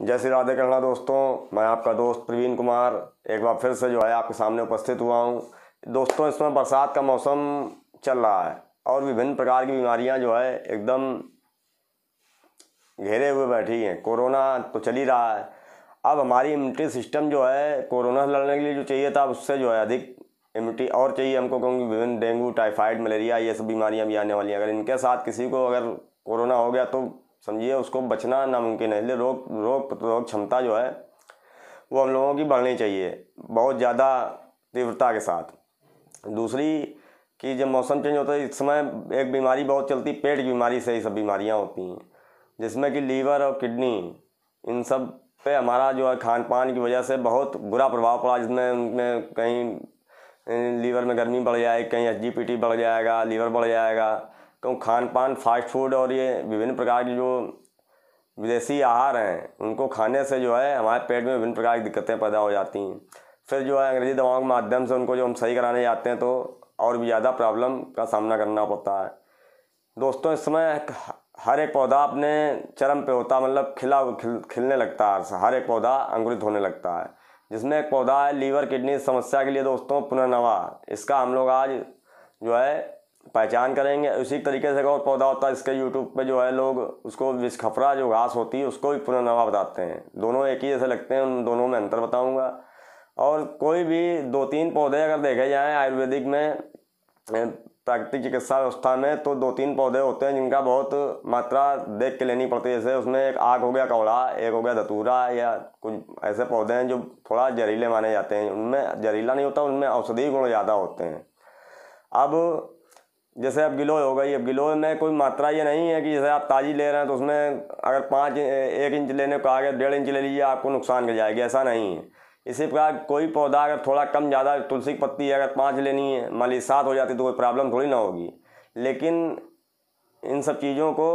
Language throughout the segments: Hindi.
जय श्री राधे कृष्णा दोस्तों मैं आपका दोस्त प्रवीण कुमार एक बार फिर से जो है आपके सामने उपस्थित हुआ हूँ दोस्तों इसमें बरसात का मौसम चल रहा है और विभिन्न प्रकार की बीमारियाँ जो है एकदम घेरे हुए बैठी हैं कोरोना तो चल ही रहा है अब हमारी इम्यूनिटी सिस्टम जो है कोरोना से लड़ने के लिए जो चाहिए था उससे जो है अधिक इम्यूनिटी और चाहिए हमको क्योंकि विभिन्न डेंगू टाइफाइड मलेरिया ये सब बीमारियाँ भी आने वाली हैं अगर इनके साथ किसी को अगर कोरोना हो गया तो समझिए उसको बचना नामुमकिन है इसलिए रोग रोग प्रतिरोग क्षमता जो है वो हम लोगों की बढ़नी चाहिए बहुत ज़्यादा तीव्रता के साथ दूसरी कि जब मौसम चेंज होता है इस समय एक बीमारी बहुत चलती पेट की बीमारी से ही सब बीमारियाँ होती हैं जिसमें कि लीवर और किडनी इन सब पे हमारा जो है खान पान की वजह से बहुत बुरा प्रभाव पड़ा जिसमें उनमें कहीं लीवर में गर्मी बढ़ जाए कहीं एच बढ़ जाएगा लीवर बढ़ जाएगा क्यों खान पान फास्ट फूड और ये विभिन्न प्रकार की जो विदेशी आहार हैं उनको खाने से जो है हमारे पेट में विभिन्न प्रकार की दिक्कतें पैदा हो जाती हैं फिर जो है अंग्रेजी दवाओं के माध्यम से उनको जो हम सही कराने जाते हैं तो और भी ज़्यादा प्रॉब्लम का सामना करना पड़ता है दोस्तों इस समय हर एक पौधा अपने चरम पे होता मतलब खिला खिल, खिलने लगता है हर एक पौधा अंकुरित होने लगता है जिसमें एक पौधा है लीवर किडनी समस्या के लिए दोस्तों पुनर्नवा इसका हम लोग आज जो है पहचान करेंगे उसी तरीके से एक और पौधा होता है इसके यूट्यूब पे जो है लोग उसको विषखफरा जो घास होती है उसको भी पुनर्नवा बताते हैं दोनों एक ही जैसे लगते हैं उन दोनों में अंतर बताऊंगा और कोई भी दो तीन पौधे अगर देखे जाएँ आयुर्वेदिक में प्राकृतिक चिकित्सा व्यवस्था में तो दो तीन पौधे होते हैं जिनका बहुत मात्रा देख के लेनी पड़ती है जैसे उसमें एक आग हो गया कौड़ा एक हो गया धतूरा या कुछ ऐसे पौधे हैं जो थोड़ा जहरीले माने जाते हैं उनमें जहरीला नहीं होता उनमें औषधीय गुण ज़्यादा होते हैं अब जैसे अब गिलोय हो गई अब गिलोय में कोई मात्रा ये नहीं है कि जैसे आप ताज़ी ले रहे हैं तो उसमें अगर पाँच एक इंच लेने को आगे डेढ़ इंच ले लीजिए आपको नुकसान कर जाएगी ऐसा नहीं है इसी प्रकार कोई पौधा अगर थोड़ा कम ज़्यादा तुलसी की पत्ती अगर पाँच लेनी है मान ली सात हो जाती तो कोई प्रॉब्लम थोड़ी ना होगी लेकिन इन सब चीज़ों को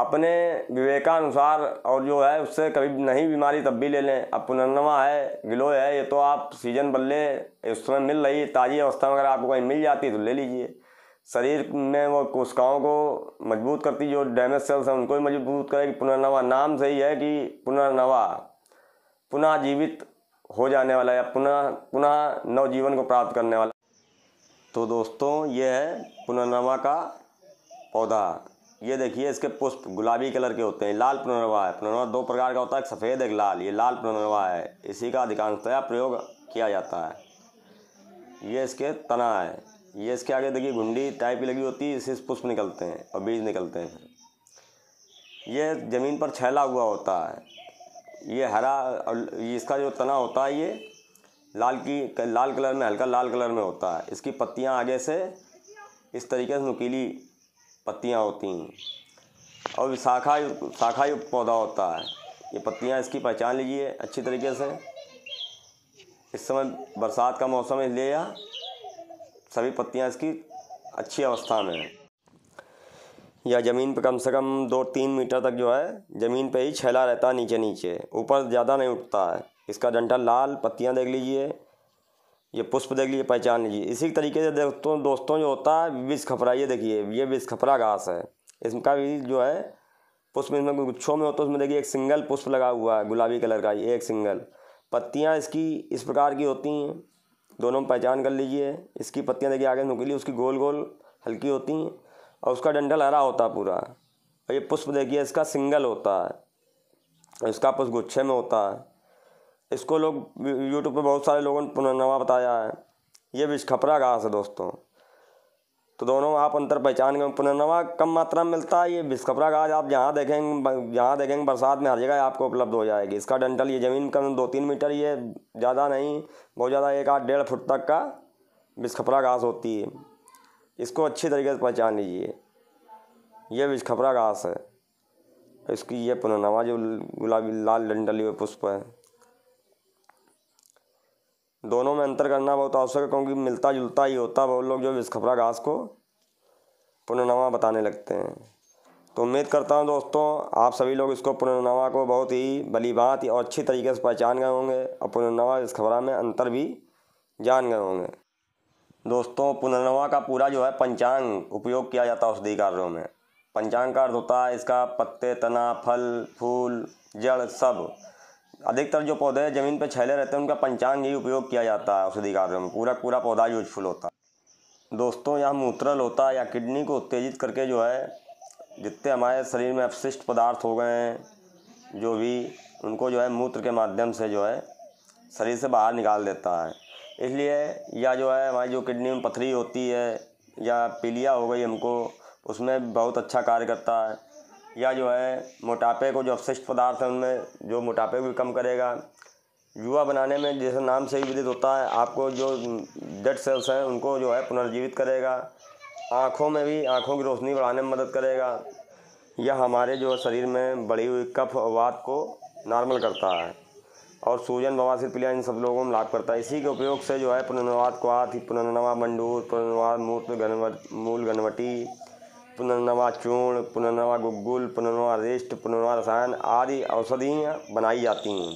अपने विवेकानुसार और जो है उससे कभी नहीं बीमारी तब भी ले लें अब पुनर्नवा है गिलोय है ये तो आप सीजन बल्ले उस समय मिल रही है ताज़ी अवस्था में अगर आपको कहीं मिल जाती है तो ले लीजिए शरीर में वो कोशिकाओं को मजबूत करती जो डैमेज सेल्स हैं उनको भी मजबूत करेगी पुनर्नवा नाम सही है कि पुनर्नवा पुनः जीवित हो जाने वाला या पुनः पुनः नवजीवन को प्राप्त करने वाला तो दोस्तों ये है पुनर्नवा का पौधा ये देखिए इसके पुष्प गुलाबी कलर के होते हैं लाल पुनर्वा है पुनर्वा दो प्रकार का होता है एक सफ़ेद एक लाल ये लाल पुनर्वा है इसी का अधिकांशतया प्रयोग किया जाता है ये इसके तना है ये इसके आगे देखिए घुंडी टाइप की लगी होती है इससे पुष्प निकलते हैं और बीज निकलते हैं ये ज़मीन पर छैला हुआ होता है ये हरा और इसका जो तना होता है ये लाल की लाल कलर में हल्का लाल कलर में होता है इसकी पत्तियाँ आगे से इस तरीके से नुकीली पत्तियाँ होती हैं और शाखा शाखा युक्त पौधा होता है ये पत्तियाँ इसकी पहचान लीजिए अच्छी तरीके से इस समय बरसात का मौसम है इसलिए सभी पत्तियाँ इसकी अच्छी अवस्था में हैं या ज़मीन पर कम से कम दो तीन मीटर तक जो है ज़मीन पे ही छैला रहता है नीचे नीचे ऊपर ज़्यादा नहीं उठता है इसका डंठल लाल पत्तियाँ देख लीजिए ये पुष्प देख लीजिए पहचान लीजिए इसी तरीके से दोस्तों दोस्तों जो होता है विष खपरा ये देखिए ये विष खपरा घास है इसका भी जो है पुष्प इसमें गुच्छों में होता तो है उसमें देखिए एक सिंगल पुष्प लगा हुआ है गुलाबी कलर का ये एक सिंगल पत्तियाँ इसकी इस प्रकार की होती हैं दोनों में पहचान कर लीजिए इसकी पत्तियाँ देखिए आगे नुकीली उसकी गोल गोल हल्की होती हैं और उसका डंडल हरा होता है पूरा और ये पुष्प देखिए इसका सिंगल होता है इसका पुष्प गुच्छे में होता है इसको लोग यूट्यूब पर बहुत सारे लोगों ने पुनर्नवा बताया है ये खपरा घास है दोस्तों तो दोनों आप अंतर पहचान गए पुनर्नवा कम मात्रा में मिलता है ये बिस्कपरा घास आप जहाँ देखेंगे जहाँ देखेंगे बरसात में हर जगह आपको उपलब्ध हो जाएगी इसका डंटल ये ज़मीन कम दो तीन मीटर ये ज़्यादा नहीं बहुत ज़्यादा एक आठ डेढ़ फुट तक का बिस्खपरा घास होती है इसको अच्छी तरीके से पहचान लीजिए यह बिस्खपरा घास है इसकी ये पुनर्नवा जो गुलाबी लाल डंडल हुए पुष्प है दोनों में अंतर करना बहुत आवश्यक है क्योंकि मिलता जुलता ही होता है बहुत लोग जो विस्खपरा घास को पुनर्नवा बताने लगते हैं तो उम्मीद करता हूँ दोस्तों आप सभी लोग इसको पुनर्नवा को बहुत ही भलीभांति और अच्छी तरीके से पहचान गए होंगे और पुनर्नवा इस खबरा में अंतर भी जान गए होंगे दोस्तों पुनर्नवा का पूरा जो है पंचांग उपयोग किया जाता है औषधि कार्यों में पंचांग का अर्थ होता है इसका पत्ते तना फल फूल जड़ सब अधिकतर जो पौधे ज़मीन पर छैले रहते हैं उनका पंचांग ही उपयोग किया जाता है औषधि कार्य में पूरा पूरा पौधा यूजफुल होता है दोस्तों यह मूत्रल होता है या किडनी को उत्तेजित करके जो है जितने हमारे शरीर में अपशिष्ट पदार्थ हो गए हैं जो भी उनको जो है मूत्र के माध्यम से जो है शरीर से बाहर निकाल देता है इसलिए या जो है हमारी जो किडनी में पथरी होती है या पीलिया हो गई हमको उसमें बहुत अच्छा कार्य करता है या जो है मोटापे को जो अवशिष्ट पदार्थ है उनमें जो मोटापे को भी कम करेगा युवा बनाने में जैसे नाम से ही विदित होता है आपको जो डेड सेल्स हैं उनको जो है पुनर्जीवित करेगा आँखों में भी आँखों की रोशनी बढ़ाने में मदद करेगा यह हमारे जो शरीर में बढ़ी हुई कफ वात को नॉर्मल करता है और सूजन बवासीर पिलिया इन सब लोगों में लाभ करता है इसी के उपयोग से जो है पुनर्वाद आती पुनर्नवा मंडूर पुनर्वाद मूर्त गणवट मूल गणवटी पुनर्नवा चूर्ण पुनर्नवा गुग्गुल पुनर्नवा रिष्ट पुनर्नवा रसायन आदि औषधियाँ बनाई जाती हैं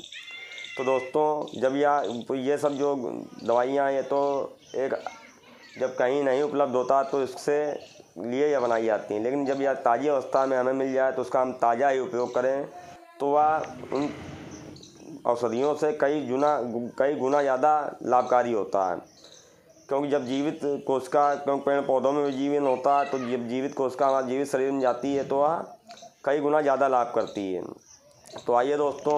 तो दोस्तों जब या ये सब जो दवाइयाँ ये तो एक जब कहीं नहीं उपलब्ध होता तो इससे लिए या बनाई जाती हैं लेकिन जब यह ताज़ी अवस्था में हमें मिल जाए तो उसका हम ताज़ा ही उपयोग करें तो वह उन औषधियों से कई गुना कई गुना ज़्यादा लाभकारी होता है क्योंकि जब जीवित कोशिका क्योंकि पेड़ पौधों में जीवन होता है तो जब जीवित कोशिका हमारे जीवित शरीर में जाती है तो वह कई गुना ज़्यादा लाभ करती है तो आइए दोस्तों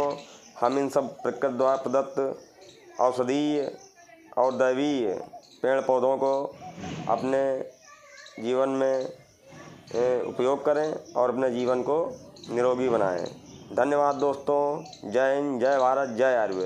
हम इन सब प्रकृति द्वारा प्रदत्त औषधीय और दैवीय पेड़ पौधों को अपने जीवन में उपयोग करें और अपने जीवन को निरोगी बनाएं धन्यवाद दोस्तों जय हिंद जय भारत जय आयुर्वेद